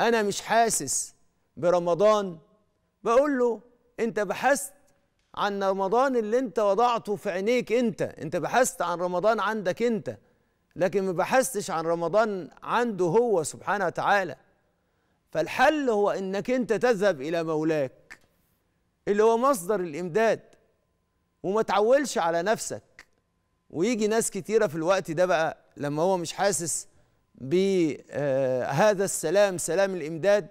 انا مش حاسس برمضان بقول له انت بحثت عن رمضان اللي انت وضعته في عينيك انت انت بحثت عن رمضان عندك انت لكن ما بحثتش عن رمضان عنده هو سبحانه وتعالى فالحل هو انك انت تذهب الى مولاك اللي هو مصدر الامداد وما تعولش على نفسك ويجي ناس كتيره في الوقت ده بقى لما هو مش حاسس بهذا آه، السلام سلام الامداد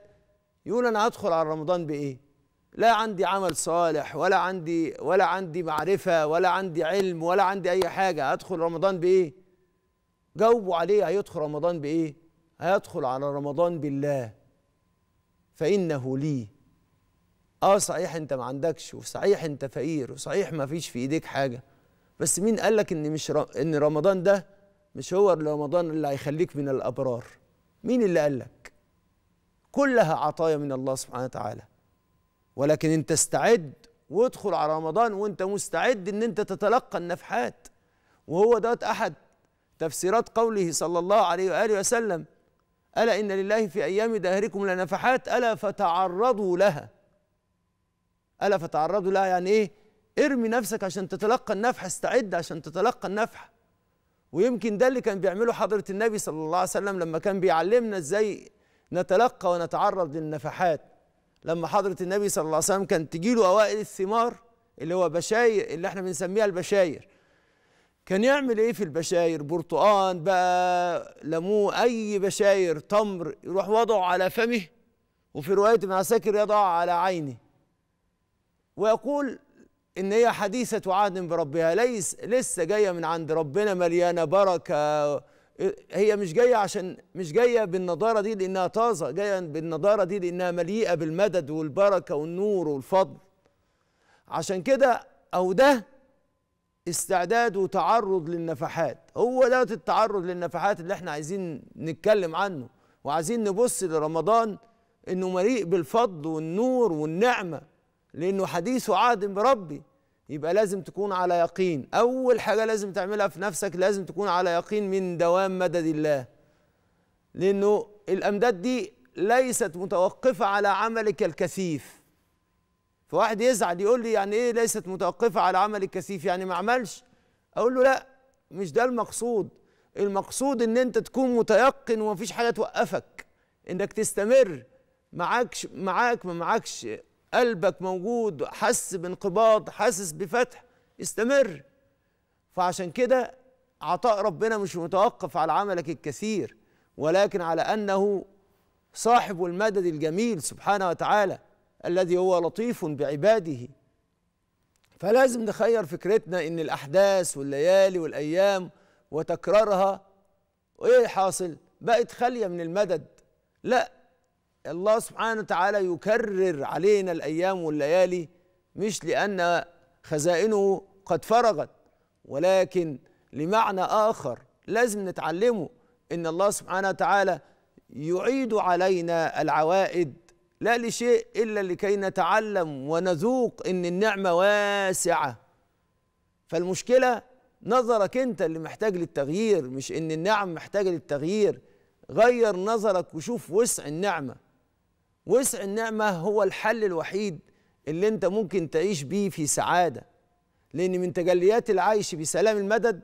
يقول انا هدخل على رمضان بايه لا عندي عمل صالح ولا عندي ولا عندي معرفه ولا عندي علم ولا عندي اي حاجه هدخل رمضان بايه جاوبوا عليه هيدخل رمضان بايه هيدخل على رمضان بالله فانه لي اه صحيح انت ما عندكش وصحيح انت فقير وصحيح ما فيش في ايديك حاجه بس مين قالك ان مش ر... ان رمضان ده مش هو رمضان اللي هيخليك من الأبرار مين اللي قال لك كلها عطايا من الله سبحانه وتعالى ولكن انت استعد وادخل على رمضان وانت مستعد ان انت تتلقى النفحات وهو دوت احد تفسيرات قوله صلى الله عليه واله وسلم الا ان لله في ايام دهركم لنفحات الا فتعرضوا لها الا فتعرضوا لها يعني ايه ارمي نفسك عشان تتلقى النفحه استعد عشان تتلقى النفحه ويمكن ده اللي كان بيعمله حضرة النبي صلى الله عليه وسلم لما كان بيعلمنا ازاي نتلقى ونتعرض للنفحات لما حضرة النبي صلى الله عليه وسلم كان تجيله أوائل الثمار اللي هو بشاير اللي احنا بنسميها البشاير كان يعمل ايه في البشاير برتقان بقى لمو اي بشاير تمر يروح وضعه على فمه وفي رواية ابن عساكر يضع على عينه ويقول ان هي حديثه عهد بربها ليس لسه جايه من عند ربنا مليانه بركه هي مش جايه عشان مش جايه بالنضاره دي لانها طازه جايه بالنضاره دي لانها مليئه بالمدد والبركه والنور والفضل عشان كده او ده استعداد وتعرض للنفحات هو ده التعرض للنفحات اللي احنا عايزين نتكلم عنه وعايزين نبص لرمضان انه مليء بالفضل والنور والنعمه لأنه حديث عهد بربي يبقى لازم تكون على يقين أول حاجة لازم تعملها في نفسك لازم تكون على يقين من دوام مدد الله لأنه الأمداد دي ليست متوقفة على عملك الكثيف فواحد يزعل يقول لي يعني إيه ليست متوقفة على عملك الكثيف يعني ما عملش أقول له لا مش ده المقصود المقصود ان انت تكون متيقن ومفيش حاجه توقفك انك تستمر معاكش معاك ما معاكش قلبك موجود حس بانقباض حاسس بفتح استمر فعشان كده عطاء ربنا مش متوقف على عملك الكثير ولكن على انه صاحب المدد الجميل سبحانه وتعالى الذي هو لطيف بعباده فلازم نخير فكرتنا ان الاحداث والليالي والايام وتكرارها وايه حاصل بقت خاليه من المدد لا الله سبحانه وتعالى يكرر علينا الايام والليالي مش لان خزائنه قد فرغت ولكن لمعنى اخر لازم نتعلمه ان الله سبحانه وتعالى يعيد علينا العوائد لا لشيء الا لكي نتعلم ونذوق ان النعمه واسعه فالمشكله نظرك انت اللي محتاج للتغيير مش ان النعم محتاجه للتغيير غير نظرك وشوف وسع النعمه وسع النعمة هو الحل الوحيد اللي انت ممكن تعيش بيه في سعادة لأن من تجليات العيش بسلام المدد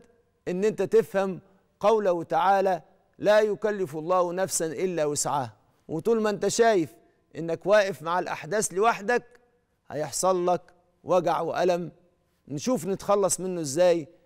ان انت تفهم قوله تعالى لا يكلف الله نفسا إلا وسعها وطول ما انت شايف انك واقف مع الأحداث لوحدك هيحصل لك وجع وألم نشوف نتخلص منه ازاي